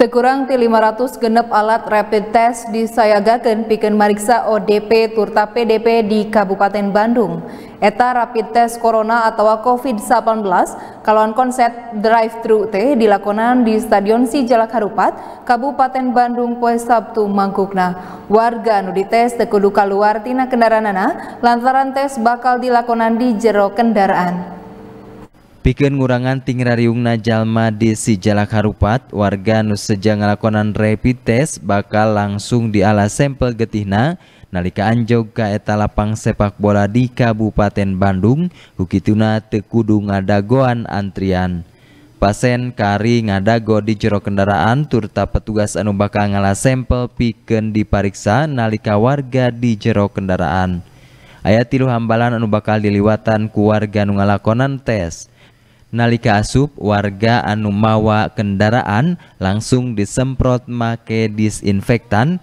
Tekurang ti 500 genep alat rapid test di disayagakan piken mariksa ODP turta PDP di Kabupaten Bandung. Eta rapid test corona atau COVID-19 kalauan konsep drive-thru t dilakonan di Stadion Sijalak Harupat, Kabupaten Bandung poe Sabtu mangkukna. Warga nu dites teu kudu kaluar tina kendaraanana lantaran tes bakal dilakonan di jero kendaraan. Pikir ngurangan ting rariungna jalma di Sijalak Harupat, warga nu seja rapid test bakal langsung dialas sampel getihna nalika anjog ka eta lapang sepak bola di Kabupaten Bandung, hukituna tekudung kudu ngadagoan antrian. Pasen kari ngadago di jero kendaraan turta petugas anu bakal ngalah sampel pikeun dipariksa nalika warga di jero kendaraan. Ayat tilu hambalan anu bakal diliwatan ku warga nu ngalakonan tes. Nalika asup, warga anu mawa kendaraan langsung disemprot make disinfektan.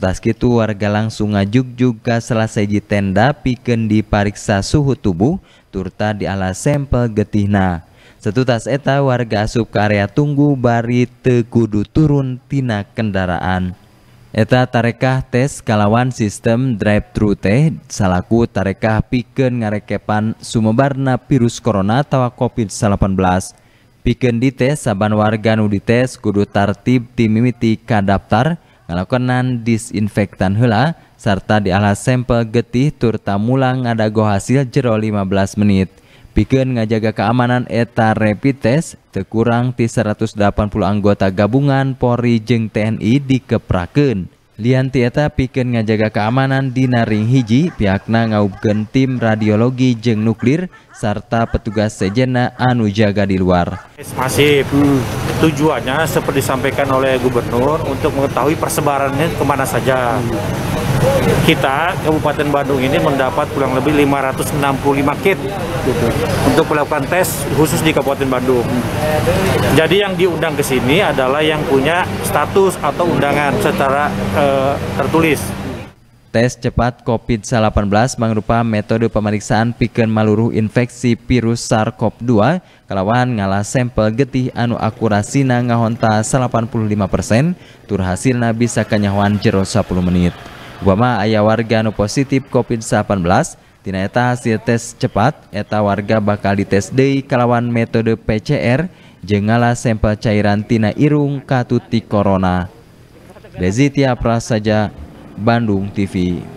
tas itu warga langsung ngajuk juga selesai di tenda piken dipariksa suhu tubuh turta di ala sampel getihna. tas eta warga asup ke tunggu bari tekudu turun tina kendaraan. Eta tarekah tes kalawan sistem drive-thru teh salaku tarekah pikeun ngarekepan sumebarna virus corona tawa COVID-19. Pikeun dites saban warga nu dites kudu tartib timimiti kadaptar ngalakonan disinfektan serta di dialah sampel getih turta mulang go hasil jero 15 menit pikeun ngajaga keamanan eta rapid test tekurang ti 180 anggota gabungan Polri jeung TNI dikeprakeun Lianti eta pikeun ngajaga keamanan di Naringhiji, hiji pihakna ngaubkeun tim radiologi jeung nuklir serta petugas sejena anu jaga di luar masif hmm. tujuannya seperti disampaikan oleh gubernur untuk mengetahui persebarannya kemana saja kita Kabupaten Bandung ini mendapat kurang lebih 565 kit gitu, untuk melakukan tes khusus di Kabupaten Bandung. Jadi yang diundang ke sini adalah yang punya status atau undangan secara eh, tertulis. Tes cepat COVID-19 merupakan metode pemeriksaan piken maluruh infeksi virus SARS-CoV-2 kelawan ngalah sampel getih anu akurasina ngahonta 85 persen, tur nabi bisa kenyawan jero 10 menit. Upama ayah warga anu positif COVID-19, tina eta hasil tes cepat, eta warga bakal dites di kalawan metode PCR jengala sampel cairan tina irung katuti corona. Dezitia Prasaja, Bandung TV.